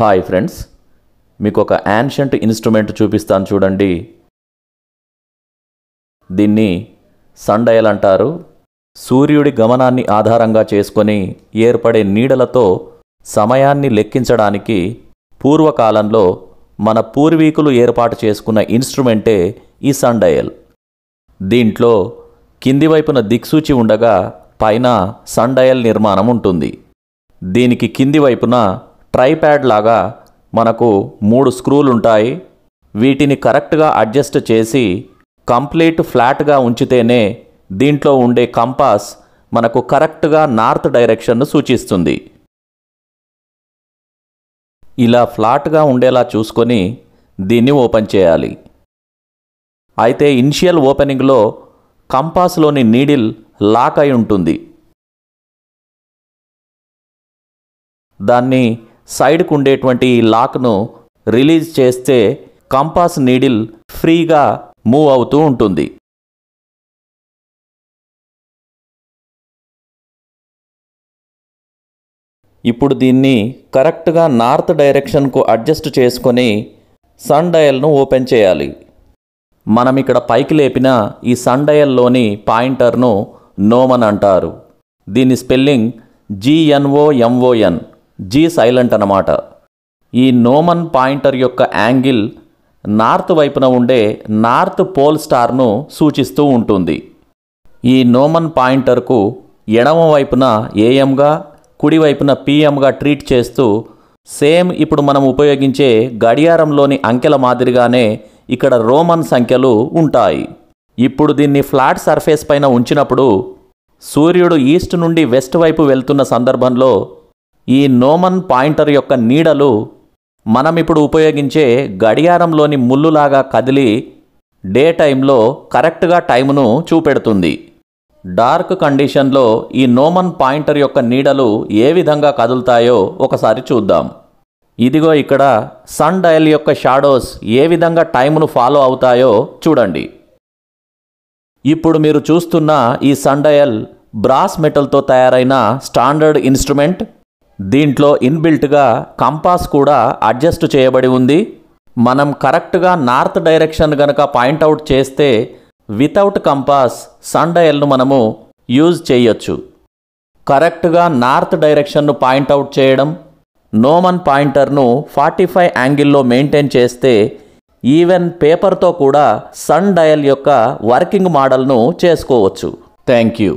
hi friends మీకు ఒక ancient instrument చూపిస్తాను చూడండి దీన్ని సండయల్ అంటారు సూర్యుడి గమనాన్ని ఆధారంగా చేసుకొని ఏర్పడే నీడలతో సమయాన్ని లెక్కించడానికి పూర్వకాలంలో మన పూర్వీకులు ఏర్పాటు చేసుకున్న ఇన్స్ట్రుమెంటే ఈ సండయల్ దీంట్లో కింది వైపున దిక్సూచి ఉండగా పైన సండయల్ నిర్మాణం ఉంటుంది దీనికి కింది వైపున ట్రైప్యాడ్ లాగా మనకు మూడు స్క్రూలు ఉంటాయి వీటిని కరెక్ట్గా అడ్జస్ట్ చేసి కంప్లీట్ ఫ్లాట్గా ఉంచితేనే దీంట్లో ఉండే కంపాస్ మనకు కరెక్ట్గా నార్త్ డైరెక్షన్ను సూచిస్తుంది ఇలా ఫ్లాట్గా ఉండేలా చూసుకొని దీన్ని ఓపెన్ చేయాలి అయితే ఇనిషియల్ ఓపెనింగ్లో కంపాస్లోని నీడిల్ లాక్ అయి ఉంటుంది దాన్ని సైడ్కు ఉండేటువంటి లాక్ను రిలీజ్ చేస్తే కంపాస్ నీడిల్ ఫ్రీగా మూవ్ అవుతూ ఉంటుంది ఇప్పుడు దీన్ని కరెక్ట్గా నార్త్ డైరెక్షన్కు అడ్జస్ట్ చేసుకొని సన్ డయల్ను ఓపెన్ చేయాలి మనం ఇక్కడ పైకి లేపిన ఈ సన్ డయల్లోని పాయింటర్ను నోమన్ అంటారు దీని స్పెల్లింగ్ జిఎన్ఓఎంఓఎన్ జీ సైలెంట్ అన్నమాట ఈ నోమన్ పాయింటర్ యొక్క యాంగిల్ నార్త్ వైపున ఉండే నార్త్ పోల్ స్టార్ను సూచిస్తూ ఉంటుంది ఈ నోమన్ పాయింటర్కు ఎడమ వైపున ఏఎంగా కుడివైపున పిఎంగా ట్రీట్ చేస్తూ సేమ్ ఇప్పుడు మనం ఉపయోగించే గడియారంలోని అంకెల మాదిరిగానే ఇక్కడ రోమన్ సంఖ్యలు ఉంటాయి ఇప్పుడు దీన్ని ఫ్లాట్ సర్ఫేస్ పైన ఉంచినప్పుడు సూర్యుడు ఈస్ట్ నుండి వెస్ట్ వైపు వెళ్తున్న సందర్భంలో ఈ నోమన్ పాయింటర్ యొక్క నీడలు మనం ఇప్పుడు ఉపయోగించే గడియారంలోని ముల్లులాగా కదిలి డే టైంలో కరెక్ట్గా టైమును చూపెడుతుంది డార్క్ కండిషన్లో ఈ నోమన్ పాయింటర్ యొక్క నీడలు ఏ విధంగా కదులుతాయో ఒకసారి చూద్దాం ఇదిగో ఇక్కడ సన్ డయల్ యొక్క షాడోస్ ఏ విధంగా టైమును ఫాలో అవుతాయో చూడండి ఇప్పుడు మీరు చూస్తున్న ఈ సన్ డయల్ బ్రాస్ మెటల్తో తయారైన స్టాండర్డ్ ఇన్స్ట్రుమెంట్ దీంట్లో ఇన్బిల్ట్గా కంపాస్ కూడా అడ్జస్ట్ చేయబడి ఉంది మనం కరెక్ట్గా నార్త్ డైరెక్షన్ గనక పాయింట్అవుట్ చేస్తే వితౌట్ కంపాస్ డయల్ను మనము యూజ్ చేయొచ్చు కరెక్ట్గా నార్త్ డైరెక్షన్ను పాయింట్అవుట్ చేయడం నోమన్ పాయింటర్ను ఫార్టీ ఫైవ్ యాంగిల్లో మెయింటైన్ చేస్తే ఈవెన్ పేపర్తో కూడా సన్ డయల్ యొక్క వర్కింగ్ మోడల్ను చేసుకోవచ్చు థ్యాంక్ యూ